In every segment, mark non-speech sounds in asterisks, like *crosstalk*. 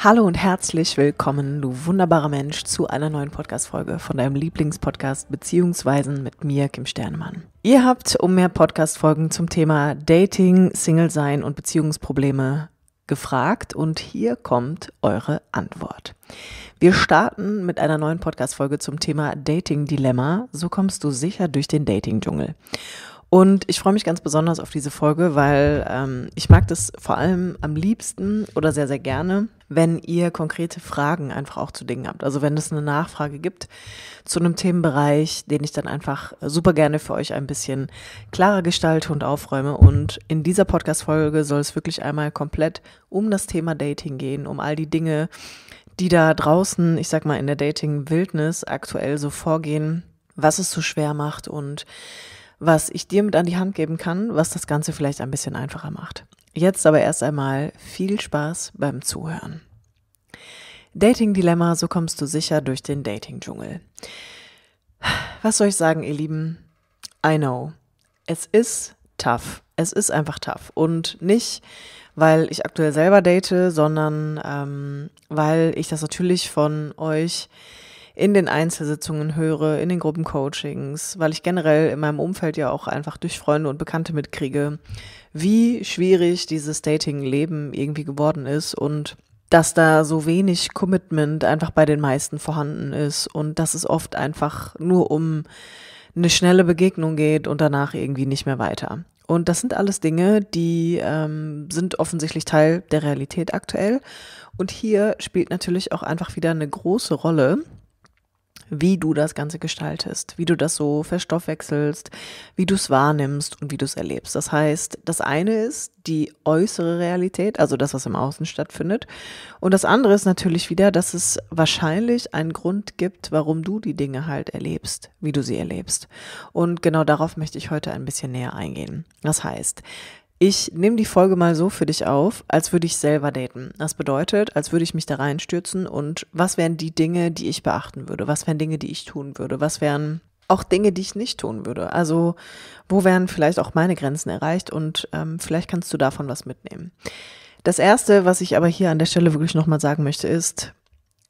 Hallo und herzlich willkommen, du wunderbarer Mensch, zu einer neuen Podcast-Folge von deinem Lieblingspodcast beziehungsweise mit mir, Kim Sternemann. Ihr habt um mehr Podcast-Folgen zum Thema Dating, Single-Sein und Beziehungsprobleme gefragt und hier kommt eure Antwort. Wir starten mit einer neuen Podcast-Folge zum Thema Dating-Dilemma. So kommst du sicher durch den Dating-Dschungel. Und ich freue mich ganz besonders auf diese Folge, weil ähm, ich mag das vor allem am liebsten oder sehr, sehr gerne, wenn ihr konkrete Fragen einfach auch zu Dingen habt. Also wenn es eine Nachfrage gibt zu einem Themenbereich, den ich dann einfach super gerne für euch ein bisschen klarer gestalte und aufräume. Und in dieser Podcast-Folge soll es wirklich einmal komplett um das Thema Dating gehen, um all die Dinge, die da draußen, ich sag mal, in der Dating-Wildnis aktuell so vorgehen, was es so schwer macht und was ich dir mit an die Hand geben kann, was das Ganze vielleicht ein bisschen einfacher macht. Jetzt aber erst einmal viel Spaß beim Zuhören. Dating-Dilemma, so kommst du sicher durch den Dating-Dschungel. Was soll ich sagen, ihr Lieben? I know. Es ist tough. Es ist einfach tough. Und nicht, weil ich aktuell selber date, sondern ähm, weil ich das natürlich von euch in den Einzelsitzungen höre, in den Gruppencoachings, weil ich generell in meinem Umfeld ja auch einfach durch Freunde und Bekannte mitkriege, wie schwierig dieses Dating-Leben irgendwie geworden ist und dass da so wenig Commitment einfach bei den meisten vorhanden ist und dass es oft einfach nur um eine schnelle Begegnung geht und danach irgendwie nicht mehr weiter. Und das sind alles Dinge, die ähm, sind offensichtlich Teil der Realität aktuell. Und hier spielt natürlich auch einfach wieder eine große Rolle, wie du das Ganze gestaltest, wie du das so verstoffwechselst, wie du es wahrnimmst und wie du es erlebst. Das heißt, das eine ist die äußere Realität, also das, was im Außen stattfindet. Und das andere ist natürlich wieder, dass es wahrscheinlich einen Grund gibt, warum du die Dinge halt erlebst, wie du sie erlebst. Und genau darauf möchte ich heute ein bisschen näher eingehen. Das heißt, ich nehme die Folge mal so für dich auf, als würde ich selber daten. Das bedeutet, als würde ich mich da reinstürzen und was wären die Dinge, die ich beachten würde? Was wären Dinge, die ich tun würde? Was wären auch Dinge, die ich nicht tun würde? Also wo wären vielleicht auch meine Grenzen erreicht und ähm, vielleicht kannst du davon was mitnehmen. Das Erste, was ich aber hier an der Stelle wirklich nochmal sagen möchte, ist,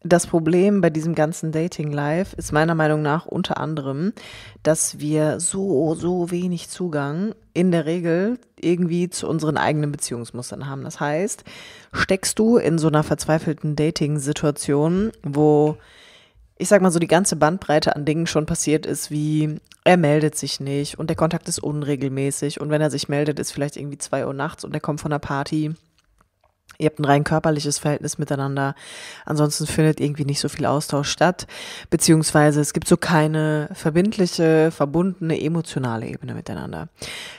das Problem bei diesem ganzen Dating Live ist meiner Meinung nach unter anderem, dass wir so, so wenig Zugang in der Regel irgendwie zu unseren eigenen Beziehungsmustern haben. Das heißt, steckst du in so einer verzweifelten Dating-Situation, wo ich sag mal so die ganze Bandbreite an Dingen schon passiert ist, wie er meldet sich nicht und der Kontakt ist unregelmäßig und wenn er sich meldet, ist vielleicht irgendwie zwei Uhr nachts und er kommt von einer Party Ihr habt ein rein körperliches Verhältnis miteinander. Ansonsten findet irgendwie nicht so viel Austausch statt. Beziehungsweise es gibt so keine verbindliche, verbundene, emotionale Ebene miteinander.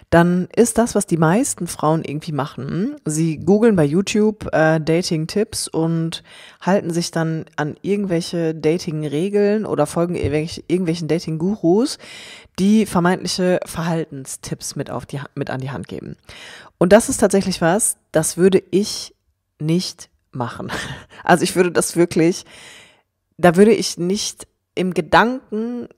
Dann ist das, was die meisten Frauen irgendwie machen. Sie googeln bei YouTube äh, Dating-Tipps und halten sich dann an irgendwelche Dating-Regeln oder folgen irgendwelchen Dating-Gurus, die vermeintliche Verhaltenstipps mit, auf die, mit an die Hand geben. Und das ist tatsächlich was, das würde ich nicht machen. *laughs* Also ich würde das wirklich, da würde ich nicht im Gedanken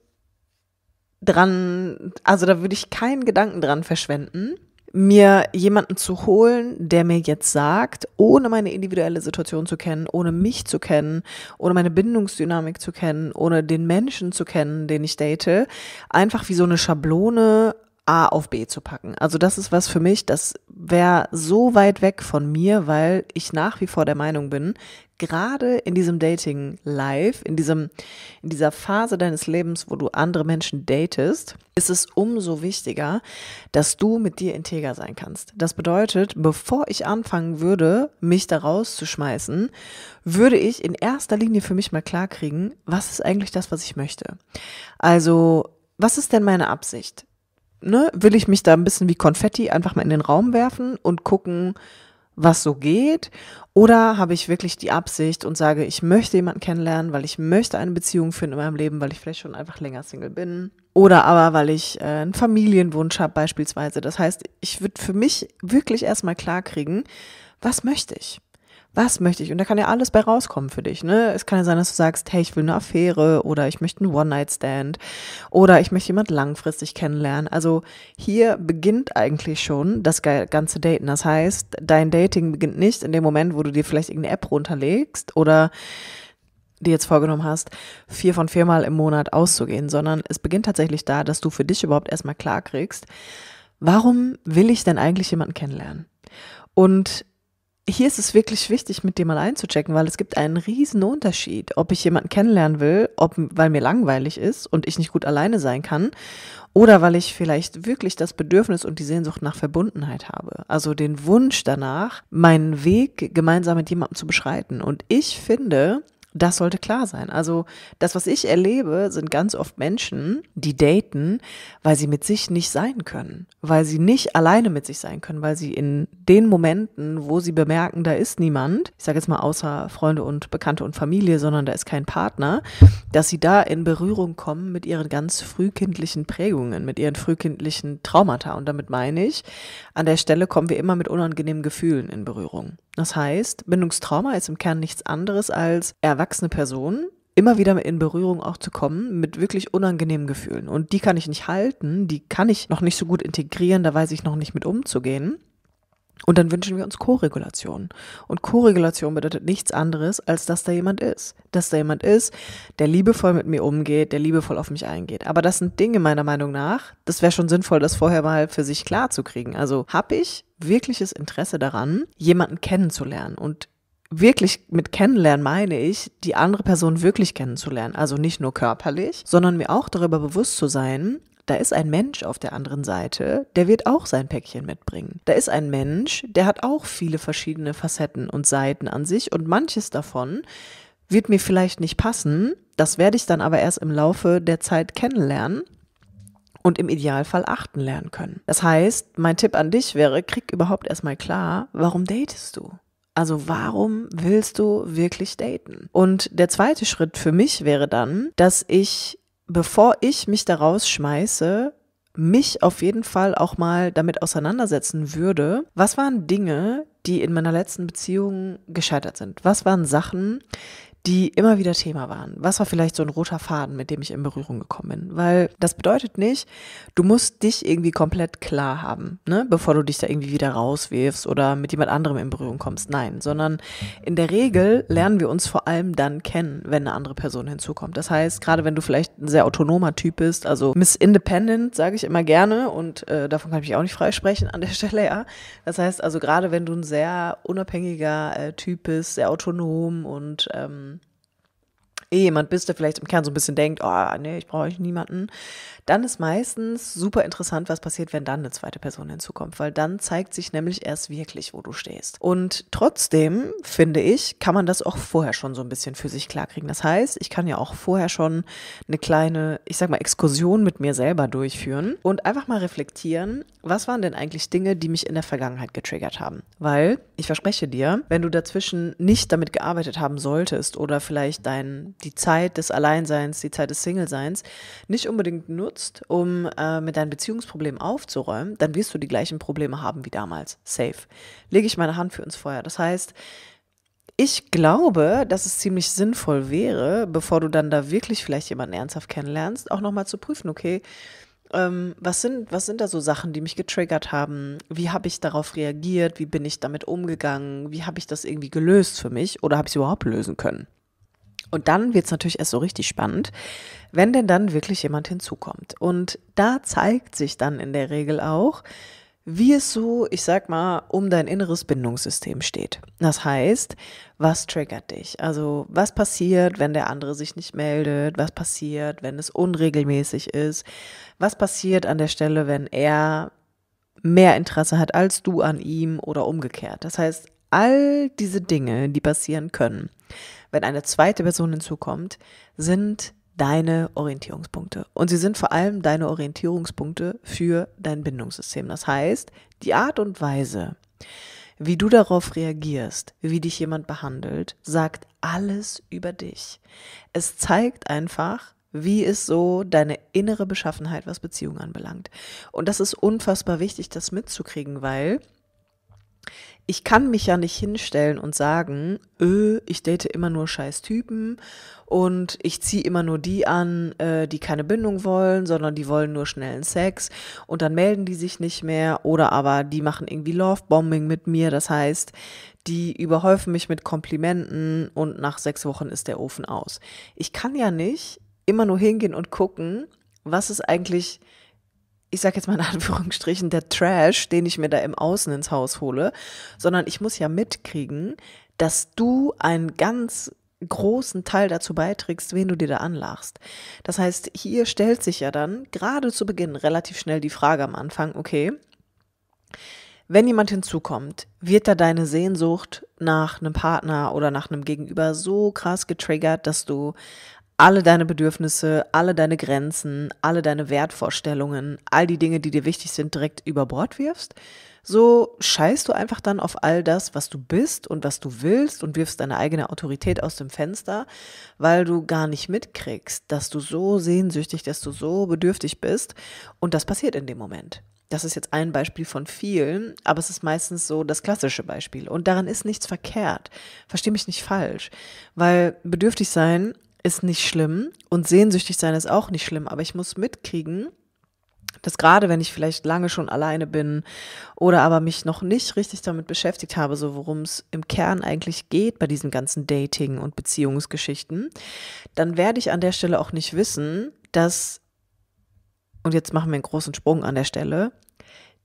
dran, also da würde ich keinen Gedanken dran verschwenden, mir jemanden zu holen, der mir jetzt sagt, ohne meine individuelle Situation zu kennen, ohne mich zu kennen, ohne meine Bindungsdynamik zu kennen, ohne den Menschen zu kennen, den ich date, einfach wie so eine Schablone A auf B zu packen. Also das ist was für mich, das wäre so weit weg von mir, weil ich nach wie vor der Meinung bin, gerade in diesem Dating Live, in diesem in dieser Phase deines Lebens, wo du andere Menschen datest, ist es umso wichtiger, dass du mit dir integer sein kannst. Das bedeutet, bevor ich anfangen würde, mich da rauszuschmeißen, würde ich in erster Linie für mich mal klarkriegen, was ist eigentlich das, was ich möchte? Also was ist denn meine Absicht? ne, will ich mich da ein bisschen wie Konfetti einfach mal in den Raum werfen und gucken, was so geht? Oder habe ich wirklich die Absicht und sage, ich möchte jemanden kennenlernen, weil ich möchte eine Beziehung führen in meinem Leben, weil ich vielleicht schon einfach länger Single bin? Oder aber, weil ich äh, einen Familienwunsch habe beispielsweise. Das heißt, ich würde für mich wirklich erstmal klarkriegen, was möchte ich? was möchte ich? Und da kann ja alles bei rauskommen für dich. Ne? Es kann ja sein, dass du sagst, hey, ich will eine Affäre oder ich möchte einen One-Night-Stand oder ich möchte jemand langfristig kennenlernen. Also hier beginnt eigentlich schon das ganze Daten. Das heißt, dein Dating beginnt nicht in dem Moment, wo du dir vielleicht irgendeine App runterlegst oder die jetzt vorgenommen hast, vier von viermal im Monat auszugehen, sondern es beginnt tatsächlich da, dass du für dich überhaupt erstmal klarkriegst, warum will ich denn eigentlich jemanden kennenlernen? Und hier ist es wirklich wichtig, mit dem mal einzuchecken, weil es gibt einen riesen Unterschied, ob ich jemanden kennenlernen will, ob, weil mir langweilig ist und ich nicht gut alleine sein kann, oder weil ich vielleicht wirklich das Bedürfnis und die Sehnsucht nach Verbundenheit habe. Also den Wunsch danach, meinen Weg gemeinsam mit jemandem zu beschreiten. Und ich finde, das sollte klar sein. Also das, was ich erlebe, sind ganz oft Menschen, die daten, weil sie mit sich nicht sein können, weil sie nicht alleine mit sich sein können, weil sie in den Momenten, wo sie bemerken, da ist niemand, ich sage jetzt mal außer Freunde und Bekannte und Familie, sondern da ist kein Partner, dass sie da in Berührung kommen mit ihren ganz frühkindlichen Prägungen, mit ihren frühkindlichen Traumata. Und damit meine ich, an der Stelle kommen wir immer mit unangenehmen Gefühlen in Berührung. Das heißt, Bindungstrauma ist im Kern nichts anderes als erwachsene Personen immer wieder in Berührung auch zu kommen mit wirklich unangenehmen Gefühlen. Und die kann ich nicht halten, die kann ich noch nicht so gut integrieren, da weiß ich noch nicht mit umzugehen. Und dann wünschen wir uns Koregulation. Und Koregulation bedeutet nichts anderes, als dass da jemand ist. Dass da jemand ist, der liebevoll mit mir umgeht, der liebevoll auf mich eingeht. Aber das sind Dinge meiner Meinung nach, das wäre schon sinnvoll, das vorher mal für sich klar zu kriegen. Also habe ich wirkliches Interesse daran, jemanden kennenzulernen und wirklich mit kennenlernen meine ich, die andere Person wirklich kennenzulernen. Also nicht nur körperlich, sondern mir auch darüber bewusst zu sein, da ist ein Mensch auf der anderen Seite, der wird auch sein Päckchen mitbringen. Da ist ein Mensch, der hat auch viele verschiedene Facetten und Seiten an sich und manches davon wird mir vielleicht nicht passen. Das werde ich dann aber erst im Laufe der Zeit kennenlernen und im Idealfall achten lernen können. Das heißt, mein Tipp an dich wäre, krieg überhaupt erstmal klar, warum datest du? Also warum willst du wirklich daten? Und der zweite Schritt für mich wäre dann, dass ich bevor ich mich da rausschmeiße, mich auf jeden Fall auch mal damit auseinandersetzen würde, was waren Dinge, die in meiner letzten Beziehung gescheitert sind? Was waren Sachen, die immer wieder Thema waren. Was war vielleicht so ein roter Faden, mit dem ich in Berührung gekommen bin? Weil das bedeutet nicht, du musst dich irgendwie komplett klar haben, ne? bevor du dich da irgendwie wieder rauswirfst oder mit jemand anderem in Berührung kommst. Nein, sondern in der Regel lernen wir uns vor allem dann kennen, wenn eine andere Person hinzukommt. Das heißt, gerade wenn du vielleicht ein sehr autonomer Typ bist, also Miss Independent, sage ich immer gerne und äh, davon kann ich mich auch nicht freisprechen an der *laughs* Stelle, ja. Das heißt also, gerade wenn du ein sehr unabhängiger äh, Typ bist, sehr autonom und ähm, eh jemand bist, der vielleicht im Kern so ein bisschen denkt, oh, nee, ich brauche niemanden, dann ist meistens super interessant, was passiert, wenn dann eine zweite Person hinzukommt, weil dann zeigt sich nämlich erst wirklich, wo du stehst. Und trotzdem, finde ich, kann man das auch vorher schon so ein bisschen für sich klarkriegen. Das heißt, ich kann ja auch vorher schon eine kleine, ich sag mal, Exkursion mit mir selber durchführen und einfach mal reflektieren, was waren denn eigentlich Dinge, die mich in der Vergangenheit getriggert haben? Weil ich verspreche dir, wenn du dazwischen nicht damit gearbeitet haben solltest oder vielleicht dein die Zeit des Alleinseins, die Zeit des Singleseins nicht unbedingt nutzt, um äh, mit deinen Beziehungsproblemen aufzuräumen, dann wirst du die gleichen Probleme haben wie damals. Safe. Lege ich meine Hand für uns vorher. Das heißt, ich glaube, dass es ziemlich sinnvoll wäre, bevor du dann da wirklich vielleicht jemanden ernsthaft kennenlernst, auch nochmal zu prüfen, okay, ähm, was, sind, was sind da so Sachen, die mich getriggert haben? Wie habe ich darauf reagiert? Wie bin ich damit umgegangen? Wie habe ich das irgendwie gelöst für mich? Oder habe ich es überhaupt lösen können? Und dann wird es natürlich erst so richtig spannend, wenn denn dann wirklich jemand hinzukommt. Und da zeigt sich dann in der Regel auch, wie es so, ich sag mal, um dein inneres Bindungssystem steht. Das heißt, was triggert dich? Also, was passiert, wenn der andere sich nicht meldet? Was passiert, wenn es unregelmäßig ist? Was passiert an der Stelle, wenn er mehr Interesse hat als du an ihm oder umgekehrt? Das heißt, all diese Dinge, die passieren können, wenn eine zweite Person hinzukommt, sind deine Orientierungspunkte. Und sie sind vor allem deine Orientierungspunkte für dein Bindungssystem. Das heißt, die Art und Weise, wie du darauf reagierst, wie dich jemand behandelt, sagt alles über dich. Es zeigt einfach, wie ist so deine innere Beschaffenheit, was Beziehungen anbelangt. Und das ist unfassbar wichtig, das mitzukriegen, weil ich kann mich ja nicht hinstellen und sagen, öh, ich date immer nur scheiß Typen und ich ziehe immer nur die an, äh, die keine Bindung wollen, sondern die wollen nur schnellen Sex und dann melden die sich nicht mehr oder aber die machen irgendwie Lovebombing mit mir, das heißt, die überhäufen mich mit Komplimenten und nach sechs Wochen ist der Ofen aus. Ich kann ja nicht immer nur hingehen und gucken, was ist eigentlich ich sage jetzt mal in Anführungsstrichen, der Trash, den ich mir da im Außen ins Haus hole, sondern ich muss ja mitkriegen, dass du einen ganz großen Teil dazu beiträgst, wen du dir da anlachst. Das heißt, hier stellt sich ja dann gerade zu Beginn relativ schnell die Frage am Anfang, okay, wenn jemand hinzukommt, wird da deine Sehnsucht nach einem Partner oder nach einem Gegenüber so krass getriggert, dass du alle deine Bedürfnisse, alle deine Grenzen, alle deine Wertvorstellungen, all die Dinge, die dir wichtig sind, direkt über Bord wirfst, so scheißt du einfach dann auf all das, was du bist und was du willst und wirfst deine eigene Autorität aus dem Fenster, weil du gar nicht mitkriegst, dass du so sehnsüchtig, dass du so bedürftig bist und das passiert in dem Moment. Das ist jetzt ein Beispiel von vielen, aber es ist meistens so das klassische Beispiel. Und daran ist nichts verkehrt. Versteh mich nicht falsch. Weil bedürftig sein ist nicht schlimm und sehnsüchtig sein ist auch nicht schlimm, aber ich muss mitkriegen, dass gerade wenn ich vielleicht lange schon alleine bin oder aber mich noch nicht richtig damit beschäftigt habe, so worum es im Kern eigentlich geht bei diesen ganzen Dating- und Beziehungsgeschichten, dann werde ich an der Stelle auch nicht wissen, dass, und jetzt machen wir einen großen Sprung an der Stelle,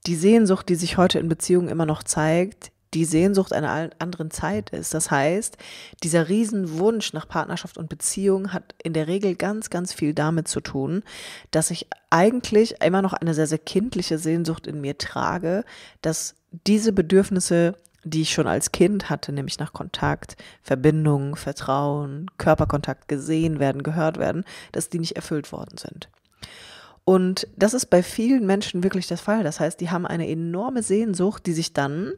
die Sehnsucht, die sich heute in Beziehungen immer noch zeigt, die Sehnsucht einer anderen Zeit ist. Das heißt, dieser Riesenwunsch nach Partnerschaft und Beziehung hat in der Regel ganz, ganz viel damit zu tun, dass ich eigentlich immer noch eine sehr, sehr kindliche Sehnsucht in mir trage, dass diese Bedürfnisse die ich schon als Kind hatte, nämlich nach Kontakt, Verbindung, Vertrauen, Körperkontakt gesehen werden, gehört werden, dass die nicht erfüllt worden sind. Und das ist bei vielen Menschen wirklich der Fall. Das heißt, die haben eine enorme Sehnsucht, die sich dann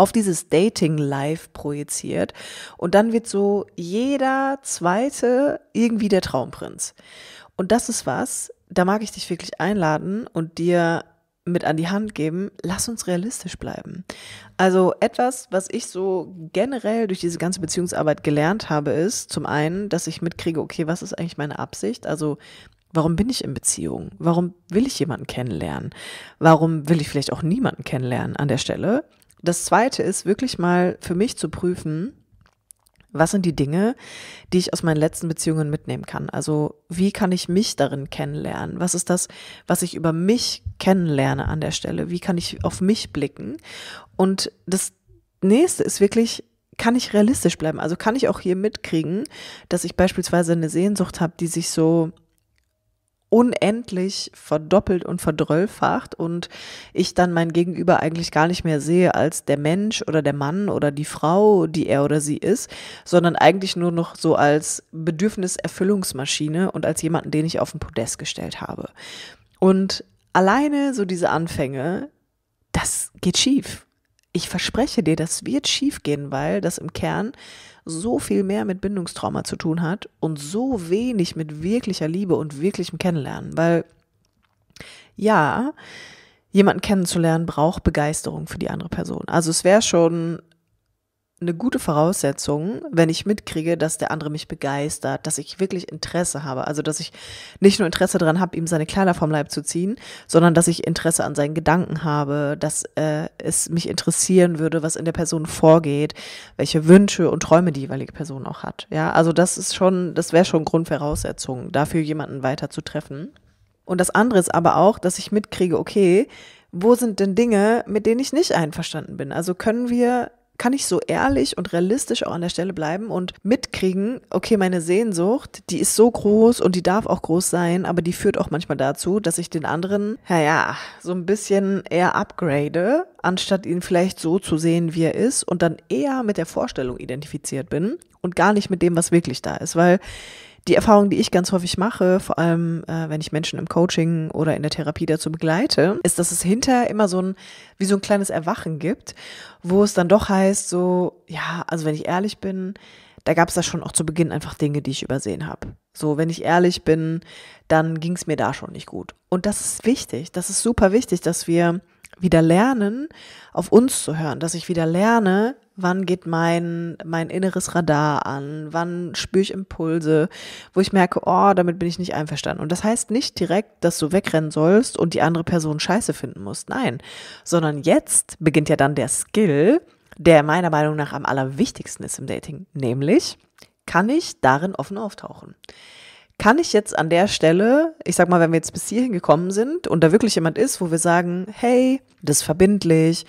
auf dieses Dating-Life projiziert. Und dann wird so jeder zweite irgendwie der Traumprinz. Und das ist was, da mag ich dich wirklich einladen und dir mit an die Hand geben, lass uns realistisch bleiben. Also etwas, was ich so generell durch diese ganze Beziehungsarbeit gelernt habe, ist zum einen, dass ich mitkriege, okay, was ist eigentlich meine Absicht? Also warum bin ich in Beziehung? Warum will ich jemanden kennenlernen? Warum will ich vielleicht auch niemanden kennenlernen an der Stelle? Das zweite ist wirklich mal für mich zu prüfen, was sind die Dinge, die ich aus meinen letzten Beziehungen mitnehmen kann? Also, wie kann ich mich darin kennenlernen? Was ist das, was ich über mich kennenlerne an der Stelle? Wie kann ich auf mich blicken? Und das nächste ist wirklich, kann ich realistisch bleiben? Also, kann ich auch hier mitkriegen, dass ich beispielsweise eine Sehnsucht habe, die sich so unendlich verdoppelt und verdrölfacht und ich dann mein Gegenüber eigentlich gar nicht mehr sehe als der Mensch oder der Mann oder die Frau, die er oder sie ist, sondern eigentlich nur noch so als Bedürfniserfüllungsmaschine und als jemanden, den ich auf den Podest gestellt habe. Und alleine so diese Anfänge, das geht schief ich verspreche dir, das wird schiefgehen, weil das im Kern so viel mehr mit Bindungstrauma zu tun hat und so wenig mit wirklicher Liebe und wirklichem Kennenlernen. Weil ja, jemanden kennenzulernen braucht Begeisterung für die andere Person. Also es wäre schon eine gute Voraussetzung, wenn ich mitkriege, dass der andere mich begeistert, dass ich wirklich Interesse habe. Also, dass ich nicht nur Interesse daran habe, ihm seine Kleider vom Leib zu ziehen, sondern dass ich Interesse an seinen Gedanken habe, dass äh, es mich interessieren würde, was in der Person vorgeht, welche Wünsche und Träume die jeweilige Person auch hat. Ja, also das ist schon, das wäre schon Grundvoraussetzung, dafür jemanden weiter zu treffen. Und das andere ist aber auch, dass ich mitkriege, okay, wo sind denn Dinge, mit denen ich nicht einverstanden bin? Also können wir kann ich so ehrlich und realistisch auch an der Stelle bleiben und mitkriegen, okay, meine Sehnsucht, die ist so groß und die darf auch groß sein, aber die führt auch manchmal dazu, dass ich den anderen, naja, so ein bisschen eher upgrade, anstatt ihn vielleicht so zu sehen, wie er ist und dann eher mit der Vorstellung identifiziert bin und gar nicht mit dem, was wirklich da ist, weil die Erfahrung, die ich ganz häufig mache, vor allem äh, wenn ich Menschen im Coaching oder in der Therapie dazu begleite, ist, dass es hinterher immer so ein, wie so ein kleines Erwachen gibt, wo es dann doch heißt, so, ja, also wenn ich ehrlich bin, da gab es da schon auch zu Beginn einfach Dinge, die ich übersehen habe. So, wenn ich ehrlich bin, dann ging es mir da schon nicht gut. Und das ist wichtig, das ist super wichtig, dass wir wieder lernen, auf uns zu hören, dass ich wieder lerne, wann geht mein, mein inneres Radar an, wann spüre ich Impulse, wo ich merke, oh, damit bin ich nicht einverstanden. Und das heißt nicht direkt, dass du wegrennen sollst und die andere Person scheiße finden musst, nein, sondern jetzt beginnt ja dann der Skill, der meiner Meinung nach am allerwichtigsten ist im Dating, nämlich kann ich darin offen auftauchen kann ich jetzt an der Stelle, ich sag mal, wenn wir jetzt bis hierhin gekommen sind und da wirklich jemand ist, wo wir sagen, hey, das ist verbindlich,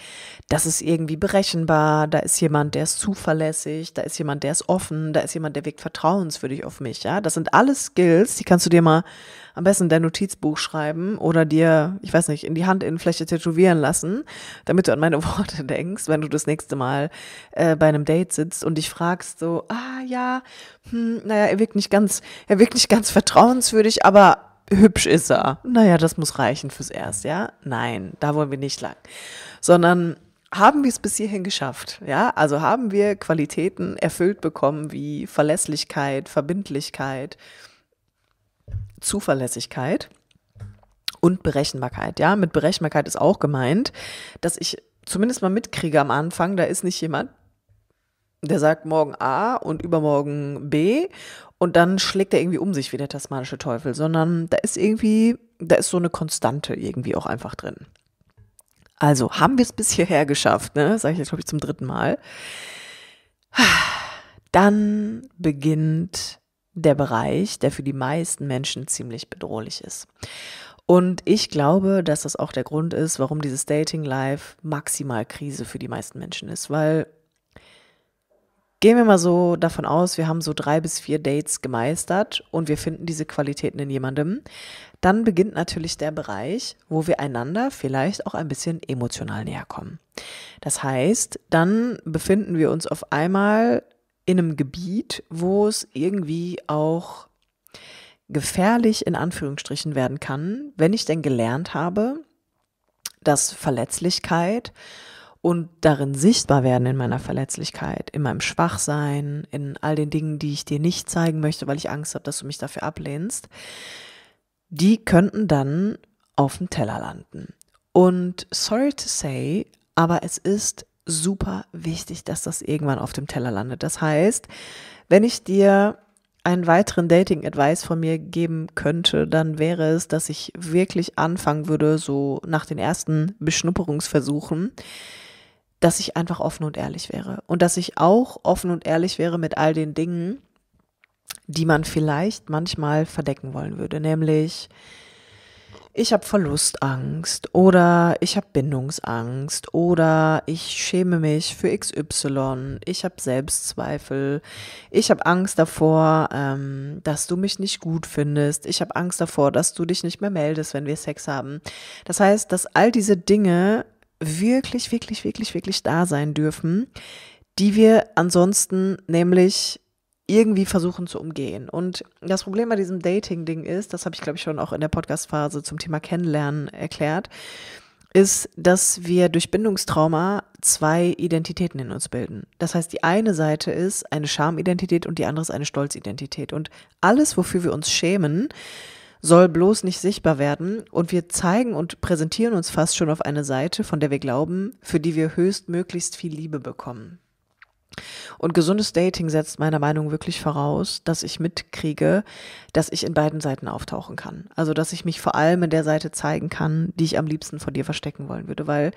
das ist irgendwie berechenbar, da ist jemand, der ist zuverlässig, da ist jemand, der ist offen, da ist jemand, der wirkt vertrauenswürdig auf mich, ja. Das sind alles Skills, die kannst du dir mal am besten in dein Notizbuch schreiben oder dir, ich weiß nicht, in die Handinnenfläche tätowieren lassen, damit du an meine *laughs* Worte denkst, wenn du das nächste Mal äh, bei einem Date sitzt und dich fragst so, ah ja, hm, naja, er wirkt nicht ganz, er wirkt nicht ganz ganz vertrauenswürdig, aber hübsch ist er. Naja, das muss reichen fürs Erste, ja? Nein, da wollen wir nicht lang. Sondern haben wir es bis hierhin geschafft, ja? Also haben wir Qualitäten erfüllt bekommen wie Verlässlichkeit, Verbindlichkeit, Zuverlässigkeit und Berechenbarkeit, ja? Mit Berechenbarkeit ist auch gemeint, dass ich zumindest mal mitkriege am Anfang, da ist nicht jemand, der sagt morgen A und übermorgen B und dann schlägt er irgendwie um sich wie der tasmanische Teufel, sondern da ist irgendwie, da ist so eine Konstante irgendwie auch einfach drin. Also haben wir es bis hierher geschafft, ne? sage ich jetzt, glaube ich, zum dritten Mal. Dann beginnt der Bereich, der für die meisten Menschen ziemlich bedrohlich ist. Und ich glaube, dass das auch der Grund ist, warum dieses Dating Life maximal Krise für die meisten Menschen ist, weil Gehen wir mal so davon aus, wir haben so drei bis vier Dates gemeistert und wir finden diese Qualitäten in jemandem. Dann beginnt natürlich der Bereich, wo wir einander vielleicht auch ein bisschen emotional näher kommen. Das heißt, dann befinden wir uns auf einmal in einem Gebiet, wo es irgendwie auch gefährlich in Anführungsstrichen werden kann, wenn ich denn gelernt habe, dass Verletzlichkeit und darin sichtbar werden in meiner Verletzlichkeit, in meinem Schwachsein, in all den Dingen, die ich dir nicht zeigen möchte, weil ich Angst habe, dass du mich dafür ablehnst, die könnten dann auf dem Teller landen. Und sorry to say, aber es ist super wichtig, dass das irgendwann auf dem Teller landet. Das heißt, wenn ich dir einen weiteren Dating-Advice von mir geben könnte, dann wäre es, dass ich wirklich anfangen würde, so nach den ersten Beschnupperungsversuchen, dass ich einfach offen und ehrlich wäre und dass ich auch offen und ehrlich wäre mit all den Dingen, die man vielleicht manchmal verdecken wollen würde, nämlich ich habe Verlustangst oder ich habe Bindungsangst oder ich schäme mich für XY, ich habe Selbstzweifel, ich habe Angst davor, ähm, dass du mich nicht gut findest, ich habe Angst davor, dass du dich nicht mehr meldest, wenn wir Sex haben. Das heißt, dass all diese Dinge wirklich, wirklich, wirklich, wirklich da sein dürfen, die wir ansonsten nämlich irgendwie versuchen zu umgehen. Und das Problem bei diesem Dating-Ding ist, das habe ich, glaube ich, schon auch in der Podcast-Phase zum Thema Kennenlernen erklärt, ist, dass wir durch Bindungstrauma zwei Identitäten in uns bilden. Das heißt, die eine Seite ist eine Schamidentität und die andere ist eine Stolzidentität. Und alles, wofür wir uns schämen, soll bloß nicht sichtbar werden und wir zeigen und präsentieren uns fast schon auf eine Seite, von der wir glauben, für die wir höchstmöglichst viel Liebe bekommen. Und gesundes Dating setzt meiner Meinung wirklich voraus, dass ich mitkriege, dass ich in beiden Seiten auftauchen kann. Also, dass ich mich vor allem in der Seite zeigen kann, die ich am liebsten vor dir verstecken wollen würde. Weil,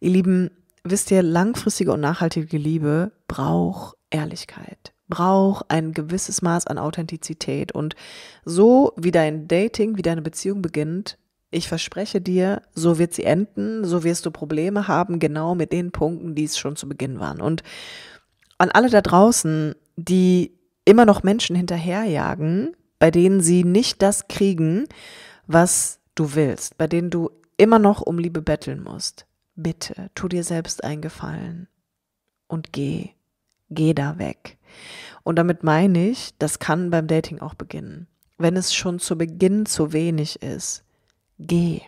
ihr Lieben, wisst ihr, langfristige und nachhaltige Liebe braucht Ehrlichkeit braucht ein gewisses Maß an Authentizität. Und so wie dein Dating, wie deine Beziehung beginnt, ich verspreche dir, so wird sie enden, so wirst du Probleme haben, genau mit den Punkten, die es schon zu Beginn waren. Und an alle da draußen, die immer noch Menschen hinterherjagen, bei denen sie nicht das kriegen, was du willst, bei denen du immer noch um Liebe betteln musst. Bitte, tu dir selbst einen Gefallen und geh geh da weg. Und damit meine ich, das kann beim Dating auch beginnen. Wenn es schon zu Beginn zu wenig ist, geh.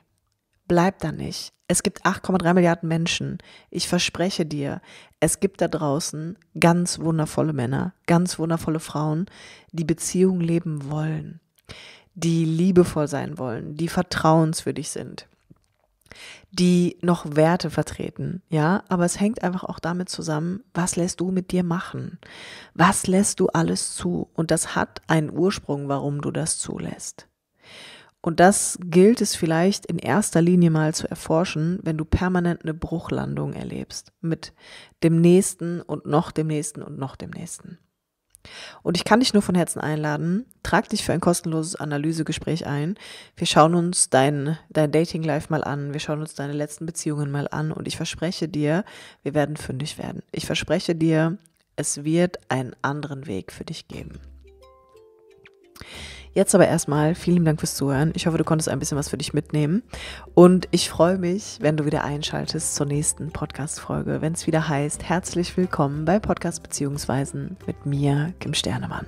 Bleib da nicht. Es gibt 8,3 Milliarden Menschen. Ich verspreche dir, es gibt da draußen ganz wundervolle Männer, ganz wundervolle Frauen, die Beziehungen leben wollen, die liebevoll sein wollen, die vertrauenswürdig sind die noch Werte vertreten, ja, aber es hängt einfach auch damit zusammen, was lässt du mit dir machen? Was lässt du alles zu? Und das hat einen Ursprung, warum du das zulässt. Und das gilt es vielleicht in erster Linie mal zu erforschen, wenn du permanent eine Bruchlandung erlebst mit dem nächsten und noch dem nächsten und noch dem nächsten. Und ich kann dich nur von Herzen einladen. Trag dich für ein kostenloses Analysegespräch ein. Wir schauen uns dein, dein Dating-Life mal an. Wir schauen uns deine letzten Beziehungen mal an. Und ich verspreche dir, wir werden fündig werden. Ich verspreche dir, es wird einen anderen Weg für dich geben. Jetzt aber erstmal vielen Dank fürs Zuhören. Ich hoffe, du konntest ein bisschen was für dich mitnehmen. Und ich freue mich, wenn du wieder einschaltest zur nächsten Podcast-Folge, wenn es wieder heißt, herzlich willkommen bei Podcast Beziehungsweisen mit mir, Kim Sternemann.